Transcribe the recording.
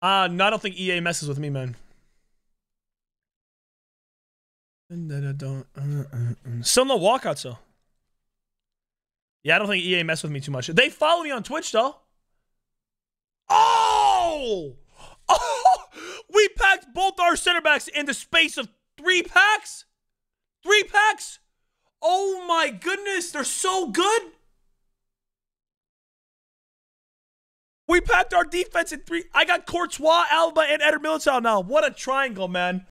Uh, no, I don't think EA messes with me, man. Uh, uh, uh, Still no walkouts, though. Yeah, I don't think EA messes with me too much. They follow me on Twitch, though. Oh! Oh! We packed both our center backs in the space of three packs? Three packs? Oh my goodness, they're so good! We packed our defense in three. I got Courtois, Alba, and Eder Militao now. What a triangle, man.